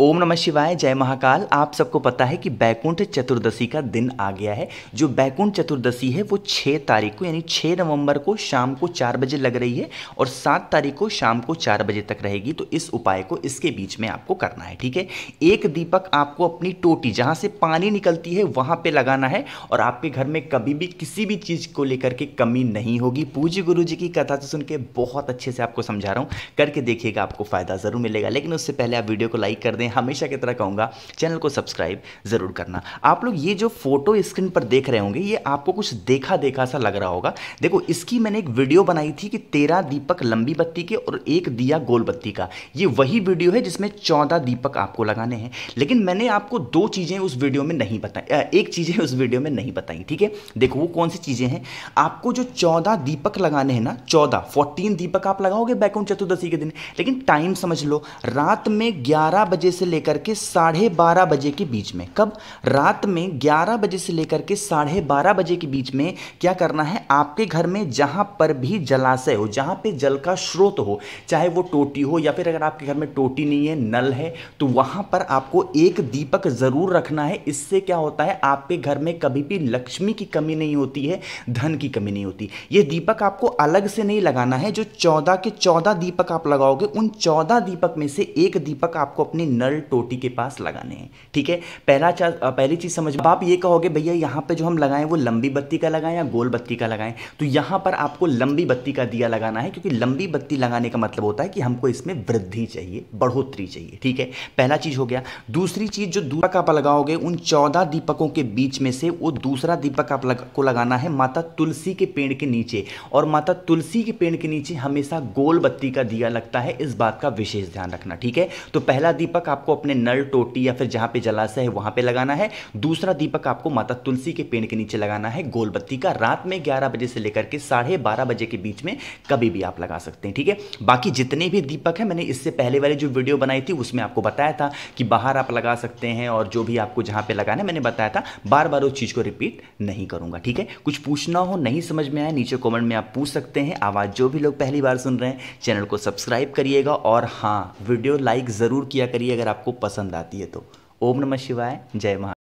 ओम नमः शिवाय जय महाकाल आप सबको पता है कि बैकुंठ चतुर्दशी का दिन आ गया है जो बैकुंठ चतुर्दशी है वो 6 तारीख को यानी 6 नवंबर को शाम को चार बजे लग रही है और 7 तारीख को शाम को चार बजे तक रहेगी तो इस उपाय को इसके बीच में आपको करना है ठीक है एक दीपक आपको अपनी टोटी जहाँ से पानी निकलती है वहाँ पर लगाना है और आपके घर में कभी भी किसी भी चीज़ को लेकर के कमी नहीं होगी पूज्य गुरु जी की कथा से सुन के बहुत अच्छे से आपको समझा रहा हूँ करके देखिएगा आपको फ़ायदा ज़रूर मिलेगा लेकिन उससे पहले आप वीडियो को लाइक कर दें हैं हमेशा की तरह कहूँगा चैनल को सब्सक्राइब ज़रूर करना आप लोग ये जो फोटो स्क्रीन पर देख रहे होंगे ये आपको कुछ देखा देखा सा लग रहा होगा देखो इसकी मैंने एक वीडियो बनाई थी कि तेरह दीपक लंबी बत्ती के और एक दिया गोल बत्ती का ये वही वीडियो है जिसमें चौदह दीपक आपको लगाने हैं लेकिन मैंने आपको दो चीज़ें उस वीडियो में नहीं बताई एक चीज़ें उस वीडियो में नहीं बताई ठीक है देखो वो कौन सी चीज़ें हैं आपको जो चौदह दीपक लगाने हैं ना चौदह फोर्टीन दीपक आप लगाओगे बैकुंठ चतुर्दशी के दिन लेकिन टाइम समझ लो रात में ग्यारह बजे से लेकर के साढ़े बारह बजे के बीच में कब रात में ग्यारह बजे से लेकर के साढ़े बारह बजे के बीच में क्या करना है आपके घर में जहां पर भी जलाशय हो जहां पे जल का स्रोत हो चाहे वो टोटी हो या फिर अगर आपके घर में टोटी नहीं है नल है तो वहां पर आपको एक दीपक ज़रूर रखना है इससे क्या होता है आपके घर में कभी भी लक्ष्मी की कमी नहीं होती है धन की कमी नहीं होती ये दीपक आपको अलग से नहीं लगाना है जो चौदह के चौदह दीपक आप लगाओगे उन चौदह दीपक में से एक दीपक आपको अपने नल नल टोटी के पास लगाने हैं ठीक है पहला पहली चीज़ समझ आप ये कहोगे भैया यहाँ पे जो हम लगाएं वो लंबी बत्ती का लगाएं या गोल बत्ती का लगाएं तो यहाँ पर आपको लंबी बत्ती का दिया लगाना है क्योंकि लंबी बत्ती लगाने का मतलब होता है कि हमको इसमें वृद्धि चाहिए बढ़ोतरी चाहिए ठीक है पहला चीज़ हो गया दूसरी चीज़ जो दीपक आप लगाओगे उन चौदह दीपकों के बीच में से वो दूसरा दीपक आप को लगाना है माता तुलसी के पेड़ के नीचे और माता तुलसी के पेड़ के नीचे हमेशा गोल बत्ती का दिया लगता है इस बात का विशेष ध्यान रखना ठीक है तो पहला दीपक आपको अपने नल टोटी या फिर जहां पे जलाशय है वहां पे लगाना है दूसरा दीपक आपको माता तुलसी के पेड़ के नीचे लगाना है गोलबत्ती का रात में ग्यारह बजे से लेकर के साढ़े बारह बजे के बीच में कभी भी आप लगा सकते हैं ठीक है बाकी जितने भी दीपक है मैंने इससे पहले वाली जो वीडियो बनाई थी उसमें आपको बताया था कि बाहर आप लगा सकते हैं और जो भी आपको जहां पर लगाना है मैंने बताया था बार बार उस चीज़ को रिपीट नहीं करूंगा ठीक है कुछ पूछना हो नहीं समझ में आए नीचे कॉमेंट में आप पूछ सकते हैं आवाज़ जो भी लोग पहली बार सुन रहे हैं चैनल को सब्सक्राइब करिएगा और हाँ वीडियो लाइक ज़रूर किया करिएगा अगर आपको पसंद आती है तो ओम नमः शिवाय जय महा